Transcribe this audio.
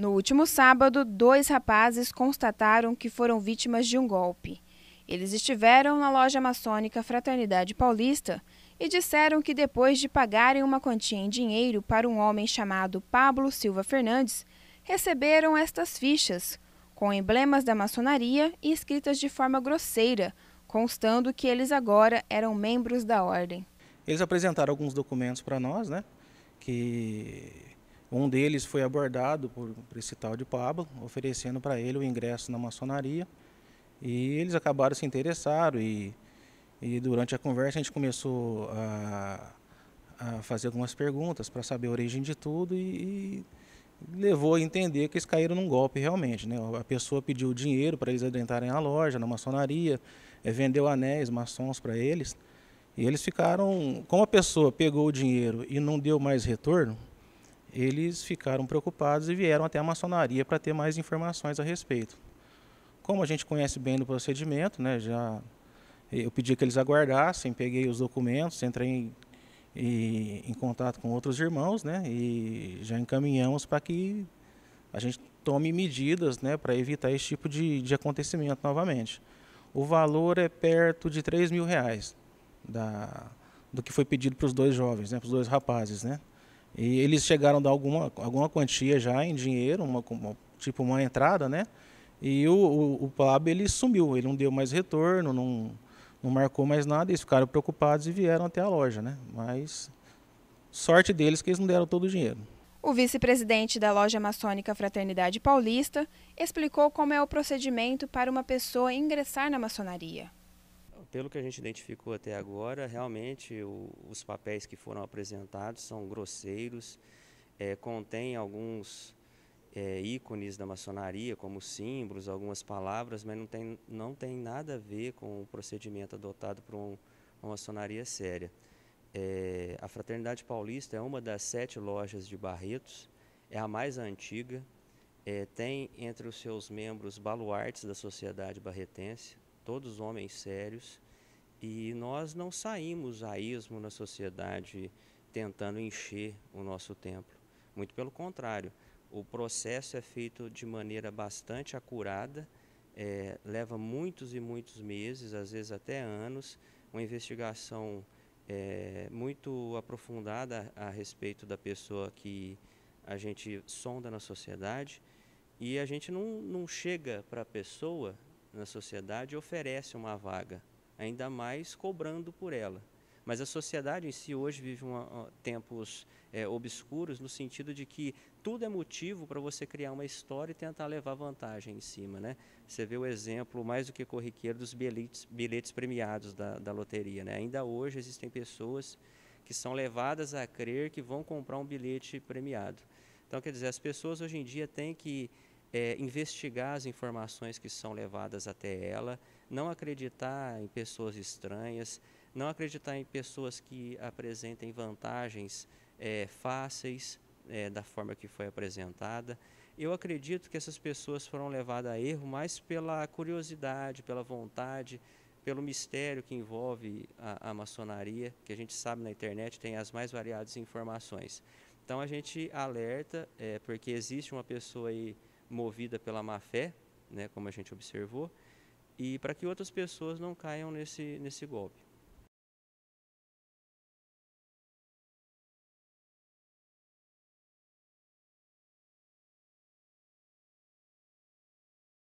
No último sábado, dois rapazes constataram que foram vítimas de um golpe. Eles estiveram na loja maçônica Fraternidade Paulista e disseram que depois de pagarem uma quantia em dinheiro para um homem chamado Pablo Silva Fernandes, receberam estas fichas, com emblemas da maçonaria e escritas de forma grosseira, constando que eles agora eram membros da ordem. Eles apresentaram alguns documentos para nós, né? Que um deles foi abordado por, por esse tal de Pablo, oferecendo para ele o ingresso na maçonaria. E eles acabaram se interessaram e, e durante a conversa a gente começou a, a fazer algumas perguntas para saber a origem de tudo e, e, levou a entender que eles caíram num golpe realmente. Né? A pessoa pediu dinheiro para eles adentrarem a loja, na maçonaria, eh, vendeu anéis, maçons para eles. E eles ficaram, como a pessoa pegou o dinheiro e não deu mais retorno, eles ficaram preocupados e vieram até a maçonaria para ter mais informações a respeito. Como a gente conhece bem do procedimento, né, já eu pedi que eles aguardassem, peguei os documentos, entrei em, e, em contato com outros irmãos, né, e já encaminhamos para que a gente tome medidas, né, para evitar esse tipo de, de acontecimento novamente. O valor é perto de 3 mil reais da, do que foi pedido para os dois jovens, né, para os dois rapazes, né. E eles chegaram a dar alguma, alguma quantia já em dinheiro, uma, uma tipo uma entrada, né? E o, o, o ele sumiu, ele não deu mais retorno, não, não marcou mais nada, eles ficaram preocupados e vieram até a loja, né? Mas sorte deles que eles não deram todo o dinheiro. O vice-presidente da loja maçônica Fraternidade Paulista explicou como é o procedimento para uma pessoa ingressar na maçonaria pelo que a gente identificou até agora, realmente o, os papéis que foram apresentados são grosseiros, é, contém alguns é, ícones da maçonaria, como símbolos, algumas palavras, mas não tem, não tem nada a ver com o procedimento adotado por um, uma maçonaria séria. É, a Fraternidade Paulista é uma das sete lojas de Barretos, é a mais antiga, é, tem entre os seus membros baluartes da sociedade barretense, todos homens sérios, e nós não saímos a ismo na sociedade tentando encher o nosso templo. Muito pelo contrário, o processo é feito de maneira bastante acurada, é, leva muitos e muitos meses, às vezes até anos, uma investigação é, muito aprofundada a, a respeito da pessoa que a gente sonda na sociedade e a gente não, não chega para a pessoa na sociedade oferece uma vaga, ainda mais cobrando por ela. Mas a sociedade em si hoje vive uma, tempos é, obscuros no sentido de que tudo é motivo para você criar uma história e tentar levar vantagem em cima. Né? Você vê o exemplo mais do que corriqueiro dos bilhetes, bilhetes premiados da, da loteria. Né? Ainda hoje existem pessoas que são levadas a crer que vão comprar um bilhete premiado. Então, quer dizer, as pessoas hoje em dia têm que é, investigar as informações que são levadas até ela, não acreditar em pessoas estranhas, não acreditar em pessoas que apresentem vantagens é, fáceis é, da forma que foi apresentada. Eu acredito que essas pessoas foram levadas a erro mais pela curiosidade, pela vontade, pelo mistério que envolve a, a maçonaria, que a gente sabe na internet tem as mais variadas informações. Então a gente alerta, é, porque existe uma pessoa aí movida pela má fé, né, como a gente observou, e para que outras pessoas não caiam nesse, nesse golpe.